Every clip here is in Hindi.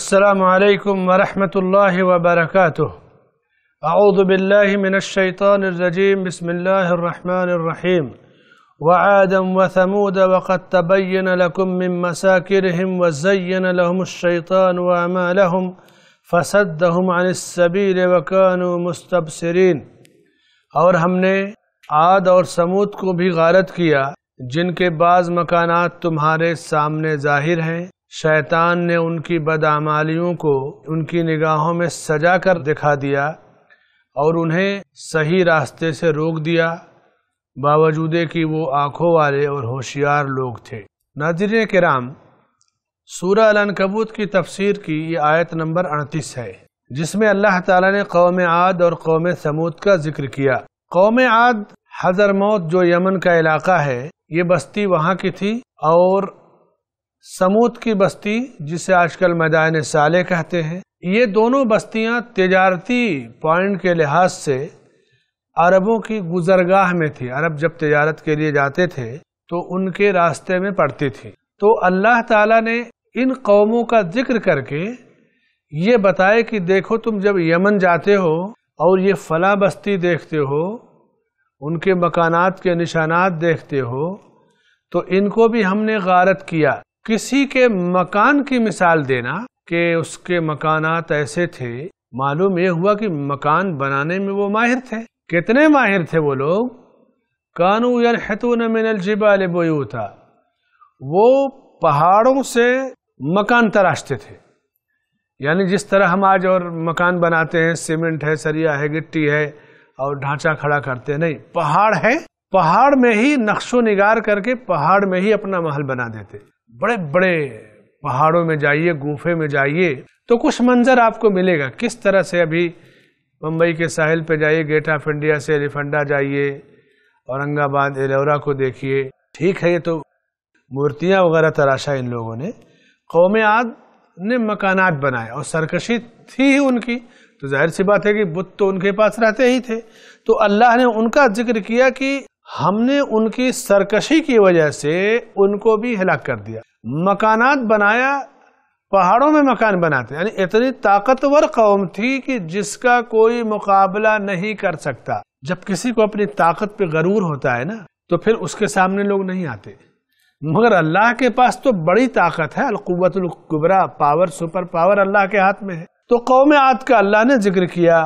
السلام عليكم ورحمة الله وبركاته أعوذ بالله من الشيطان الرجيم بسم الله الرحمن الرحيم وعادا وثمود وقد تبين لكم من مساكرهم وزين لهم الشيطان وأمالهم فسدهم عن السبيل وكانوا مستبصرين اور ہم نے عاد اور سمود کو بھی غارت کیا جن کے بعض مکانات تمہارے سامنے ظاہر ہیں शैतान ने उनकी बदामालियों को उनकी निगाहों में सजा कर दिखा दिया और उन्हें सही रास्ते से रोक दिया बावजूद कि वो आँखों वाले और होशियार लोग थे नादिर कराम सूर्य अनकबूत की तफसीर की ये आयत नंबर अड़तीस है जिसमें अल्लाह ताला ने कौम आद और कौम समूद का जिक्र किया कौम आद हजर मौत जो यमन का इलाका है ये बस्ती वहाँ की थी और समूत की बस्ती जिसे आजकल मैदान साले कहते हैं ये दोनों बस्तियां तजारती पॉइंट के लिहाज से अरबों की गुजरगाह में थी अरब जब तजारत के लिए जाते थे तो उनके रास्ते में पड़ती थी तो अल्लाह ताला ने इन कौमों का जिक्र करके ये बताए कि देखो तुम जब यमन जाते हो और ये फला बस्ती देखते हो उनके मकानात के निशानात देखते हो तो इनको भी हमने गारत किया किसी के मकान की मिसाल देना कि उसके मकानात ऐसे थे मालूम यह हुआ कि मकान बनाने में वो माहिर थे कितने माहिर थे वो लोग कानू यतून मिनल जिबाल बोयू था वो पहाड़ों से मकान तराशते थे यानी जिस तरह हम आज और मकान बनाते हैं सीमेंट है सरिया है गिट्टी है और ढांचा खड़ा करते हैं नहीं पहाड़ है पहाड़ में ही नक्शो निगार करके पहाड़ में ही अपना महल बना देते बड़े बड़े पहाड़ों में जाइए गुफे में जाइए तो कुछ मंजर आपको मिलेगा किस तरह से अभी मुंबई के साहिल पे जाइए गेट ऑफ इंडिया से एलिफंडा जाइए औरंगाबाद एलोरा को देखिए ठीक है ये तो मूर्तियाँ वगैरह तराशा इन लोगों ने कौम आद ने मकानात बनाए और सरकशी थी ही उनकी तो जाहिर सी बात है कि बुत तो उनके पास रहते ही थे तो अल्लाह ने उनका जिक्र किया कि हमने उनकी सरकशी की वजह से उनको भी हिलाक कर दिया मकानात बनाया पहाड़ों में मकान बनाते यानी इतनी ताकतवर कौम थी कि जिसका कोई मुकाबला नहीं कर सकता जब किसी को अपनी ताकत पे गरूर होता है ना तो फिर उसके सामने लोग नहीं आते मगर अल्लाह के पास तो बड़ी ताकत है अलकुबतुल्कुबरा पावर सुपर पावर अल्लाह के हाथ में है तो कौम आद का अल्लाह ने जिक्र किया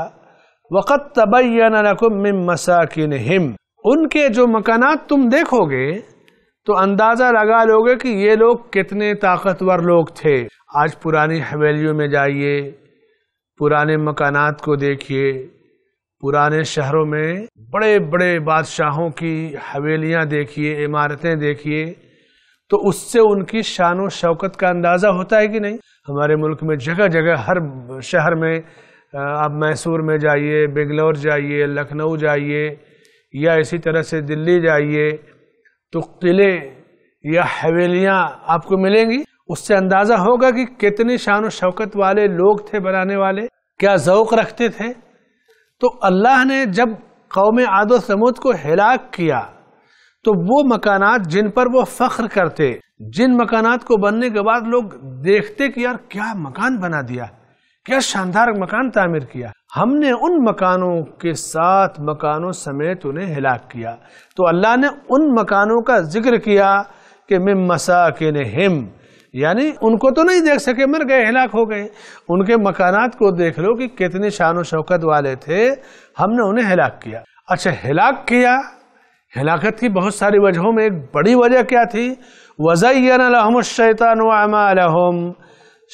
वक़्त तबैन मसाकिन हिम उनके जो मकाना तुम देखोगे तो अंदाज़ा लगा लोगे कि ये लोग कितने ताकतवर लोग थे आज पुरानी हवेलियों में जाइए पुराने मकानात को देखिए पुराने शहरों में बड़े बड़े बादशाहों की हवेलियाँ देखिए इमारतें देखिए तो उससे उनकी शान व शौकत का अंदाज़ा होता है कि नहीं हमारे मुल्क में जगह जगह हर शहर में आप मैसूर में जाइए बेंगलोर जाइए लखनऊ जाइए या इसी तरह से दिल्ली जाइए तो किले या हवेलियाँ आपको मिलेंगी उससे अंदाज़ा होगा कि कितनी शान शवकत वाले लोग थे बनाने वाले क्या ज़ौक रखते थे तो अल्लाह ने जब कौम आद समूद को हिलाक किया तो वो मकानात जिन पर वो फ़ख्र करते जिन मकानात को बनने के बाद लोग देखते कि यार क्या मकान बना दिया क्या शानदार मकान तामीर किया हमने उन मकानों के साथ मकानों समेत उन्हें हिलाक किया तो अल्लाह ने उन मकानों का जिक्र किया कि मैं मसाकिन हिम यानी उनको तो नहीं देख सके मर गए हिलाक हो गए उनके मकानात को देख लो कि कितने शान शौकत वाले थे हमने उन्हें हिलाक किया अच्छा हिलाक किया हिलाकत की बहुत सारी वजहों में एक बड़ी वजह क्या थी वजह शैतान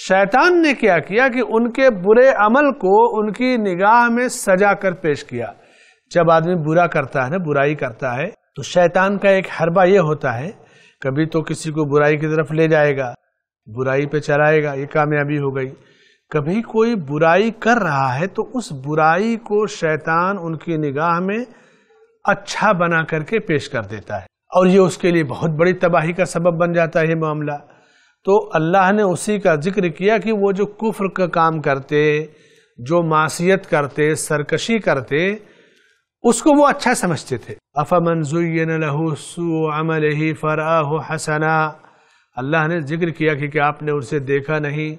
शैतान ने क्या किया कि उनके बुरे अमल को उनकी निगाह में सजा कर पेश किया जब आदमी बुरा करता है ना बुराई करता है तो शैतान का एक हरबा यह होता है कभी तो किसी को बुराई की तरफ ले जाएगा बुराई पे चलाएगा ये कामयाबी हो गई कभी कोई बुराई कर रहा है तो उस बुराई को शैतान उनकी निगाह में अच्छा बना करके पेश कर देता है और ये उसके लिए बहुत बड़ी तबाही का सबब बन जाता है ये मामला तो अल्लाह ने उसी का जिक्र किया कि वो जो कुफ्र का काम करते जो मासीत करते सरकशी करते उसको वो अच्छा समझते थे अफा मंजुन लहूसू अमल ही फ़राह हसना अल्लाह ने जिक्र किया कि, कि आपने उसे देखा नहीं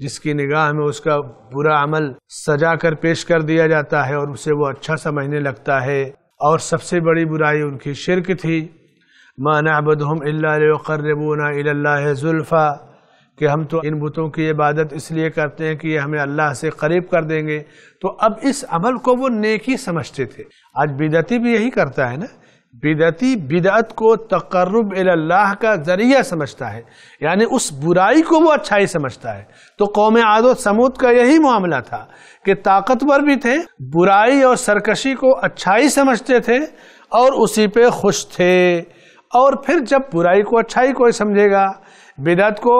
जिसकी निगाह में उसका बुरा अमल सजा कर पेश कर दिया जाता है और उसे वो अच्छा समझने लगता है और सबसे बड़ी बुराई उनकी शिरक थी मा नबदम अल्लाबूना अल्लाफ़ा कि हम तो इन बुतों की इबादत इसलिए करते हैं कि ये हमें अल्लाह से करीब कर देंगे तो अब इस अमल को वो नेकी समझते थे आज बिदती भी यही करता है ना बिदती बिदत को तकर्रब अल्लाह का जरिया समझता है यानी उस बुराई को वो अच्छाई समझता है तो कौम आदो समूद का यही मामला था कि ताकतवर भी थे बुराई और सरकशी को अच्छाई समझते थे और उसी पे खुश थे और फिर जब बुराई को अच्छाई कोई समझेगा बिदत को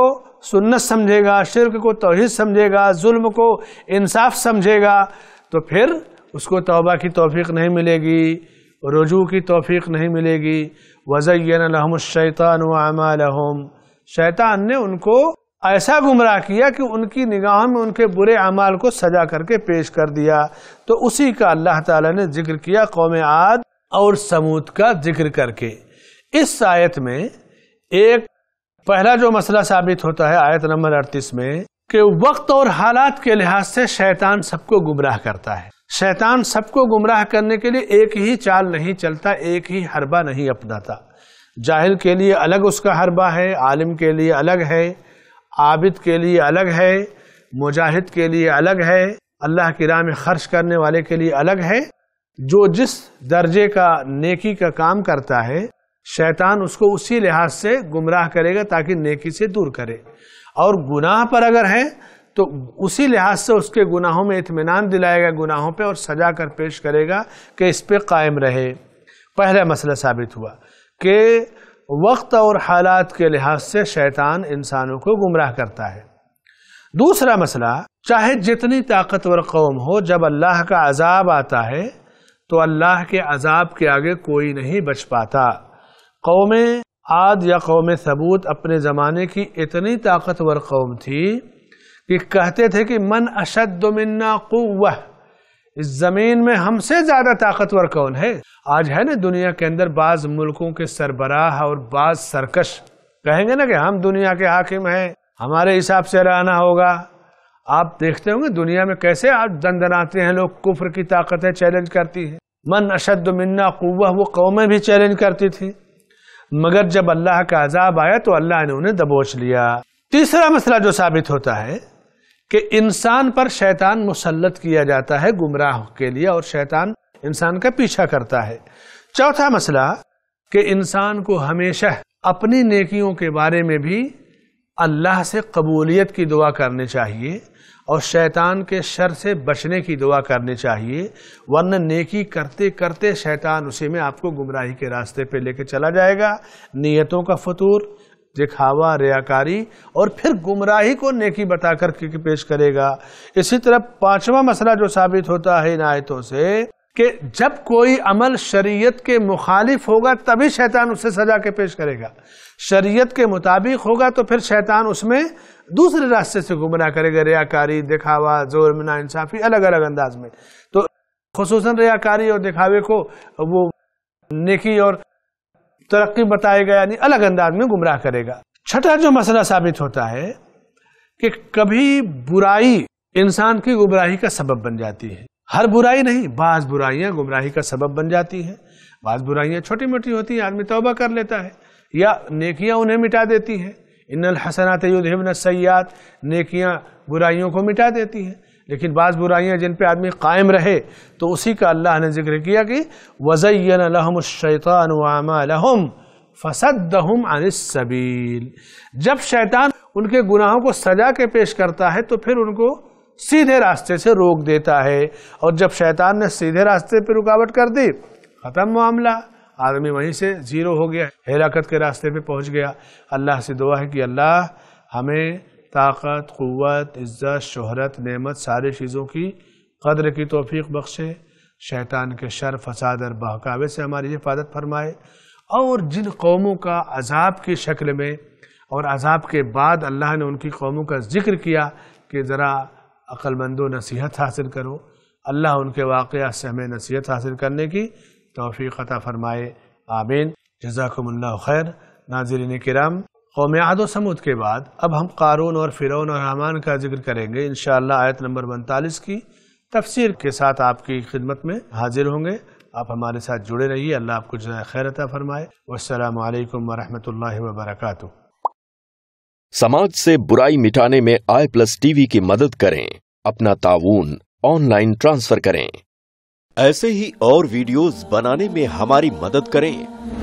सुन्नत समझेगा शिरक को तोहद समझेगा जुल्म को इंसाफ समझेगा तो फिर उसको तोबा की तोफ़ी नहीं मिलेगी रजू की तोफ़ी नहीं मिलेगी वज़ैन शैतान वमालहम शैतान ने उनको ऐसा गुमराह किया कि उनकी निगाहों में उनके बुरे अमाल को सजा करके पेश कर दिया तो उसी का अल्लाह ताला ने जिक्र किया कौम आद और समूद का जिक्र करके इस आयत में एक पहला जो मसला साबित होता है आयत नंबर अड़तीस में कि वक्त और हालात के लिहाज से शैतान सबको गुमराह करता है शैतान सबको गुमराह करने के लिए एक ही चाल नहीं चलता एक ही हरबा नहीं अपनाता जाहिल के लिए अलग उसका हरबा है आलिम के लिए अलग है आबिद के लिए अलग है मुजाहिद के लिए अलग है अल्लाह की राह में खर्च करने वाले के लिए अलग है जो जिस दर्जे का नेकी का काम करता है शैतान उसको उसी लिहाज से गुमराह करेगा ताकि नेकी से दूर करे और गुनाह पर अगर है तो उसी लिहाज से उसके गुनाहों में इतमान दिलाएगा गुनाहों पे और सजा कर पेश करेगा कि इस पर कायम रहे पहला मसला साबित हुआ कि वक्त और हालात के लिहाज से शैतान इंसानों को गुमराह करता है दूसरा मसला चाहे जितनी ताकतवर कौम हो जब अल्लाह का अजाब आता है तो अल्लाह के अजाब के आगे कोई नहीं बच पाता कौम आद या कौम सबूत अपने ज़माने की इतनी ताकतवर कौम थी कि कहते थे कि मन अशद मन्ना कुह इस ज़मीन में हमसे ज़्यादा ताकतवर कौन है आज है ना दुनिया के अंदर बाज़ मुल्कों के सरबराह और बाज़ सरकश कहेंगे ना कि हम दुनिया के हाकिम हैं हमारे हिसाब से रहना होगा आप देखते होंगे दुनिया में कैसे आप दंदनाते हैं लोग कुफर की ताकतें चैलेंज करती हैं मन अशद मन्ना कुह वो कौमें भी चैलेंज करती थी मगर जब अल्लाह का अजाब आया तो अल्लाह ने उन्हें दबोच लिया तीसरा मसला जो साबित होता है कि इंसान पर शैतान मुसलत किया जाता है गुमराह के लिए और शैतान इंसान का पीछा करता है चौथा मसला कि इंसान को हमेशा अपनी नेकियों के बारे में भी अल्लाह से कबूलियत की दुआ करनी चाहिए और शैतान के शर से बचने की दुआ करनी चाहिए वरना नेकी करते करते शैतान उसी में आपको गुमराही के रास्ते पे लेके चला जाएगा नीयतों का फतूर दिखावा रियाकारी और फिर गुमराही को नेकी बताकर पेश करेगा इसी तरह पांचवा मसला जो साबित होता है इन आयतों से कि जब कोई अमल शरीयत के मुखालिफ होगा तभी शैतान उसे सजा के पेश करेगा शरीयत के मुताबिक होगा तो फिर शैतान उसमें दूसरे रास्ते से गुमराह करेगा रियाकारी दिखावा जोर मना इंसाफी अलग अलग अंदाज में तो खसूस रियाकारी और दिखावे को वो नेकी और तरक्की बताएगा यानी अलग अंदाज में गुमराह करेगा छठा जो मसला साबित होता है कि कभी बुराई इंसान की गुमराही का सबब बन जाती है हर बुराई नहीं बाज बुराइयां गुमराही का सबब बन जाती हैं बाज बुराइयां छोटी मोटी होती हैं आदमी तोबा कर लेता है या नेकियां उन्हें मिटा देती हैं इन हसनात युद्धिबन सयात नेकियां बुराइयों को मिटा देती हैं लेकिन बाज़ बुराइयाँ जिन पे आदमी कायम रहे तो उसी का अल्लाह ने जिक्र किया कि वज़ैनशैतानवाम फ़सदहम अनसबील जब शैतान उनके गुनाहों को सजा के पेश करता है तो फिर उनको सीधे रास्ते से रोक देता है और जब शैतान ने सीधे रास्ते पर रुकावट कर दी खत्म मामला आदमी वहीं से जीरो हो गया हिलाकत के रास्ते पे पहुंच गया अल्लाह से दुआ है कि अल्लाह हमें ताकत क़वत इज़्ज़त शहरत नेमत सारी चीज़ों की कदर की तोफ़ी बख्शे शैतान के शर फसाद और बहकावे से हमारी हिफाजत फरमाए और जिन कौमों का अजाब की शक्ल में और अजाब के बाद अल्लाह ने उनकी कौमों का जिक्र किया कि ज़रा अक्लमंदो नसीहत हासिल करो अल्लाह उनके वाक़ से हमें नसीहत हासिल करने की तोफ़ी ख़ता फ़रमाए आमीन जजाकमल्ला खैर नाजरीन किराम कौम आद समूद के बाद अब हम कारून और फ़िरौन और रहमान का जिक्र करेंगे इन आयत नंबर उनतालीस की तफसीर के साथ आपकी खिदमत में हाजिर होंगे आप हमारे साथ जुड़े रहिए अल्लाह आपको जय खैरता फ़रमाए वालकम वरहमल वर्का समाज से बुराई मिटाने में आई प्लस टीवी की मदद करें अपना ताउन ऑनलाइन ट्रांसफर करें ऐसे ही और वीडियोस बनाने में हमारी मदद करें